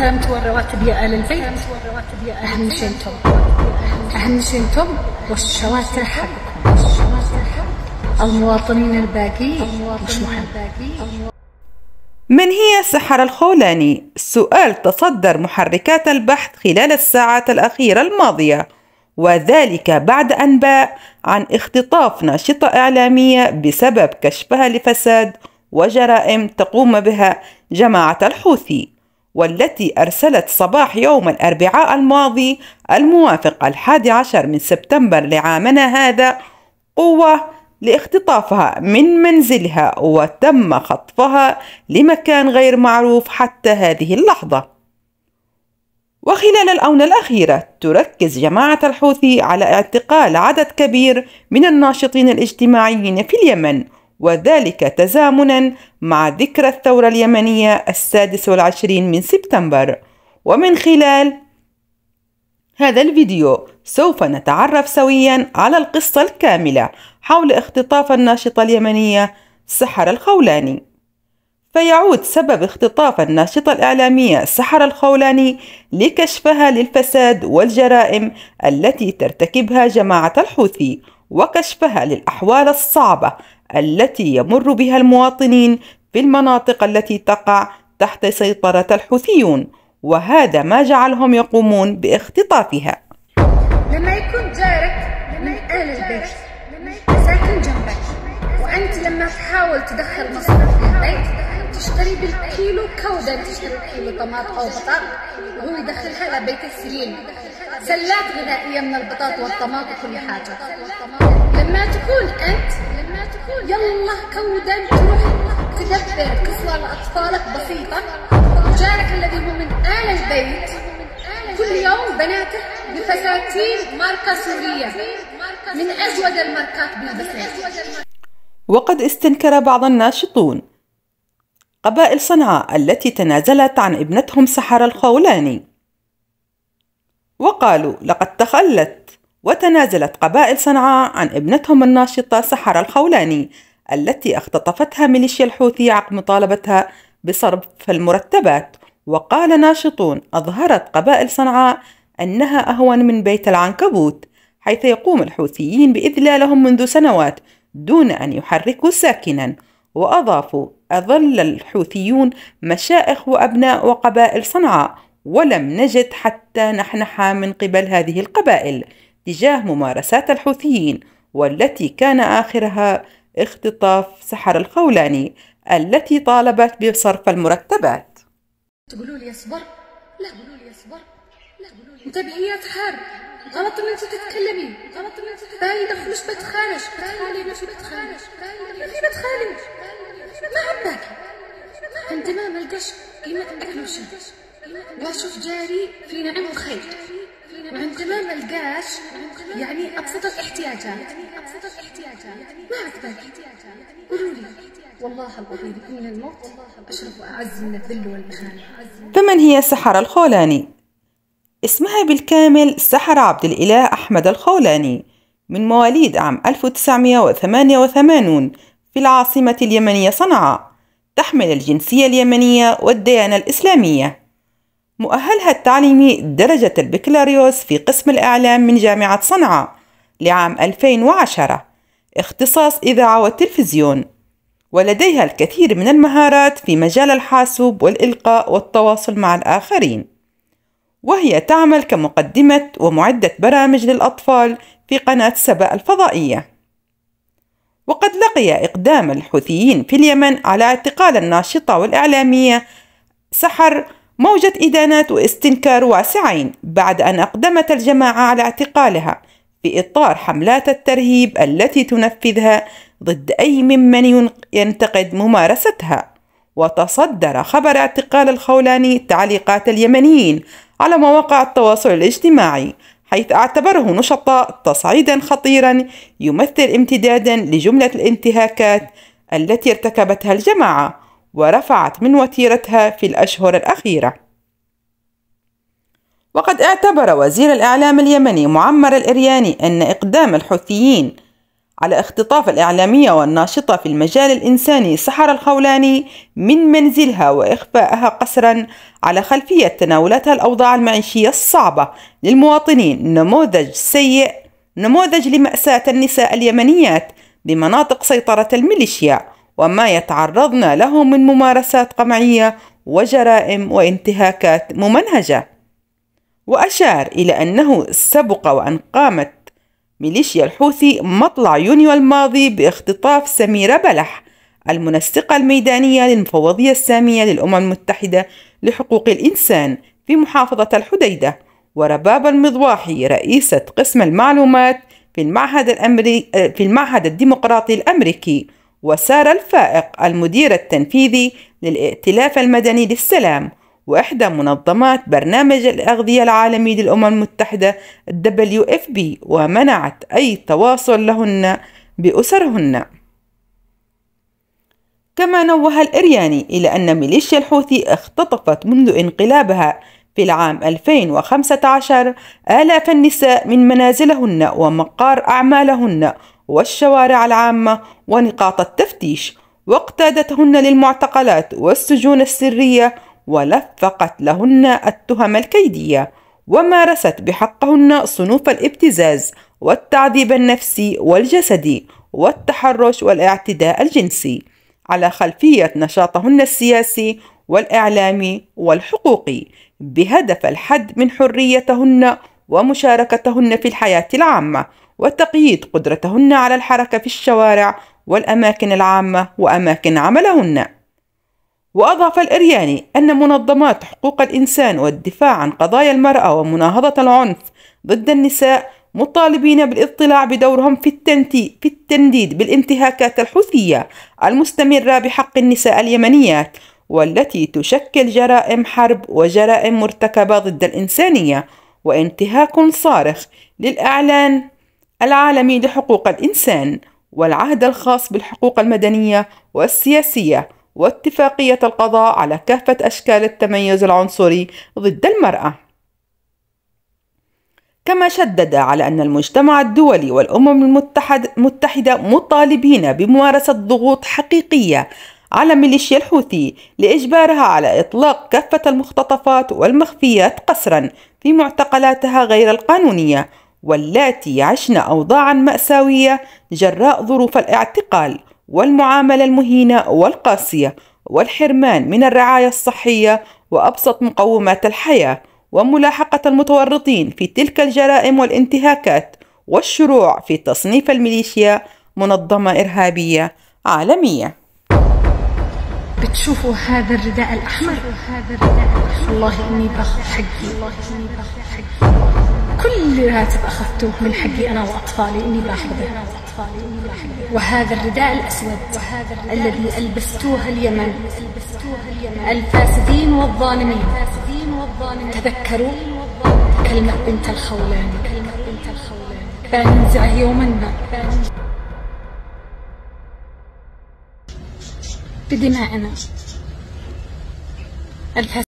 كانت هو يا آل البيت أهم شيء انتم أهم شيء انتم والشواتر حقكم المواطنين الباقيين مش مهم من هي سحر الخولاني؟ سؤال تصدر محركات البحث خلال الساعات الأخيرة الماضية وذلك بعد أنباء عن اختطاف ناشطة إعلامية بسبب كشفها لفساد وجرائم تقوم بها جماعة الحوثي والتي أرسلت صباح يوم الأربعاء الماضي الموافق الحادي عشر من سبتمبر لعامنا هذا قوة لاختطافها من منزلها وتم خطفها لمكان غير معروف حتى هذه اللحظة وخلال الآونة الأخيرة تركز جماعة الحوثي على اعتقال عدد كبير من الناشطين الاجتماعيين في اليمن وذلك تزامنا مع ذكرى الثورة اليمنية السادس والعشرين من سبتمبر ومن خلال هذا الفيديو سوف نتعرف سويا على القصة الكاملة حول اختطاف الناشطة اليمنية سحر الخولاني فيعود سبب اختطاف الناشطة الإعلامية سحر الخولاني لكشفها للفساد والجرائم التي ترتكبها جماعة الحوثي وكشفها للأحوال الصعبة التي يمر بها المواطنين في المناطق التي تقع تحت سيطرة الحوثيون وهذا ما جعلهم يقومون باختطافها لما يكون جارك من أهل البيت ساكن جنبك وأنت لما تحاول تدخل مصروف في البيت تشتري بالكيلو كودة تشتري كيلو طماط أو بطاط وهو يدخلها لبيت السليم سلات غذائية من البطاط والطماط وكل حاجة لما تكون أنت يلا كودا تروح تدبر كسوة لأطفالك بسيطة جارك الذي هو من آل البيت كل يوم بناته بفساتين ماركة سورية من أجود الماركات بالبساتين وقد استنكر بعض الناشطون قبائل صنعاء التي تنازلت عن ابنتهم سحر الخولاني وقالوا لقد تخلت وتنازلت قبائل صنعاء عن ابنتهم الناشطة سحر الخولاني التي اختطفتها ميليشيا الحوثي عقب مطالبتها بصرف المرتبات وقال ناشطون أظهرت قبائل صنعاء أنها أهون من بيت العنكبوت حيث يقوم الحوثيين بإذلالهم منذ سنوات دون أن يحركوا ساكنا وأضافوا أظل الحوثيون مشائخ وأبناء وقبائل صنعاء ولم نجد حتى نحنحا من قبل هذه القبائل تجاه ممارسات الحوثيين والتي كان آخرها اختطاف سحر الخولاني التي طالبت بصرف المرتبات تقولوا لي اصبر لا تقولوا لي اصبر لا تقولوا لي انتبهي تحار غلط ان انت تتكلمي غلط ان انت تتكلمي باين مش بتخانش بتخالي مش بتخانش باين بتخانش ما عندك انت ما ملقش قيمه لا شوف جاري في نعم وخير وعندما ما لقاش يعني ابسط الاحتياجات ابسط الاحتياجات ما عجبك قولوا لي والله العظيم من الموت اشرف واعز من الذل والاهانه فمن هي سحر الخولاني؟ اسمها بالكامل سحر عبد الإله أحمد الخولاني من مواليد عام 1988 في العاصمة اليمنية صنعاء تحمل الجنسية اليمنية والديانة الإسلامية مؤهلها التعليمي درجة البكالوريوس في قسم الإعلام من جامعة صنعاء لعام 2010 اختصاص إذاعة والتلفزيون ولديها الكثير من المهارات في مجال الحاسوب والإلقاء والتواصل مع الآخرين وهي تعمل كمقدمة ومعدة برامج للأطفال في قناة سبأ الفضائية وقد لقي إقدام الحوثيين في اليمن على اعتقال الناشطة والإعلامية سحر موجة إدانات واستنكار واسعين بعد أن أقدمت الجماعة على اعتقالها في إطار حملات الترهيب التي تنفذها ضد أي ممن ينتقد ممارستها وتصدر خبر اعتقال الخولاني تعليقات اليمنيين على مواقع التواصل الاجتماعي حيث اعتبره نشطاء تصعيدا خطيرا يمثل امتدادا لجملة الانتهاكات التي ارتكبتها الجماعة ورفعت من وتيرتها في الأشهر الأخيرة وقد اعتبر وزير الإعلام اليمني معمر الإرياني أن إقدام الحوثيين على اختطاف الإعلامية والناشطة في المجال الإنساني سحر الخولاني من منزلها وإخفائها قسرا على خلفية تناولتها الأوضاع المعيشية الصعبة للمواطنين نموذج سيء نموذج لمأساة النساء اليمنيات بمناطق سيطرة الميليشيا وما يتعرضن له من ممارسات قمعية وجرائم وانتهاكات ممنهجة وأشار إلى أنه سبق وأن قامت ميليشيا الحوثي مطلع يونيو الماضي باختطاف سميرة بلح المنسقة الميدانية للمفوضية السامية للأمم المتحدة لحقوق الإنسان في محافظة الحديدة ورباب المضواحي رئيسة قسم المعلومات في المعهد الأمري في المعهد الديمقراطي الأمريكي وسارة الفائق المدير التنفيذي للائتلاف المدني للسلام وإحدى منظمات برنامج الأغذية العالمي للأمم المتحدة WFP ومنعت أي تواصل لهن بأسرهن كما نوه الإرياني إلى أن ميليشيا الحوثي اختطفت منذ انقلابها في العام 2015 آلاف النساء من منازلهن ومقار أعمالهن والشوارع العامة ونقاط التفتيش واقتادتهن للمعتقلات والسجون السرية ولفقت لهن التهم الكيدية ومارست بحقهن صنوف الابتزاز والتعذيب النفسي والجسدي والتحرش والاعتداء الجنسي على خلفية نشاطهن السياسي والإعلامي والحقوقي بهدف الحد من حريتهن ومشاركتهن في الحياة العامة وتقييد قدرتهن على الحركة في الشوارع والأماكن العامة وأماكن عملهن وأضاف الإرياني أن منظمات حقوق الإنسان والدفاع عن قضايا المرأة ومناهضة العنف ضد النساء مطالبين بالاطلاع بدورهم في, في التنديد بالانتهاكات الحوثية المستمرة بحق النساء اليمنيات والتي تشكل جرائم حرب وجرائم مرتكبة ضد الإنسانية وانتهاك صارخ للإعلان العالمي لحقوق الإنسان والعهد الخاص بالحقوق المدنية والسياسية واتفاقية القضاء على كافة أشكال التميز العنصري ضد المرأة. كما شدد على أن المجتمع الدولي والأمم المتحدة مطالبين بممارسة ضغوط حقيقية على ميليشيا الحوثي لإجبارها على إطلاق كافة المختطفات والمخفيات قسرا في معتقلاتها غير القانونية واللاتي يعشن أوضاعا مأساوية جراء ظروف الاعتقال والمعاملة المهينة والقاسية والحرمان من الرعاية الصحية وأبسط مقومات الحياة وملاحقة المتورطين في تلك الجرائم والانتهاكات والشروع في تصنيف الميليشيا منظمة إرهابية عالمية بتشوفوا هذا الرداء الأحمر والله إني باخذ حقي كل راتب أخذته من حقي أنا وأطفالي إني باخذه وهذا الرداء الأسود الذي ألبستوه اليمن الفاسدين والظالمين تذكروا كلمة بنت الخولان فننزعه يوما ما بدمائنا أبحث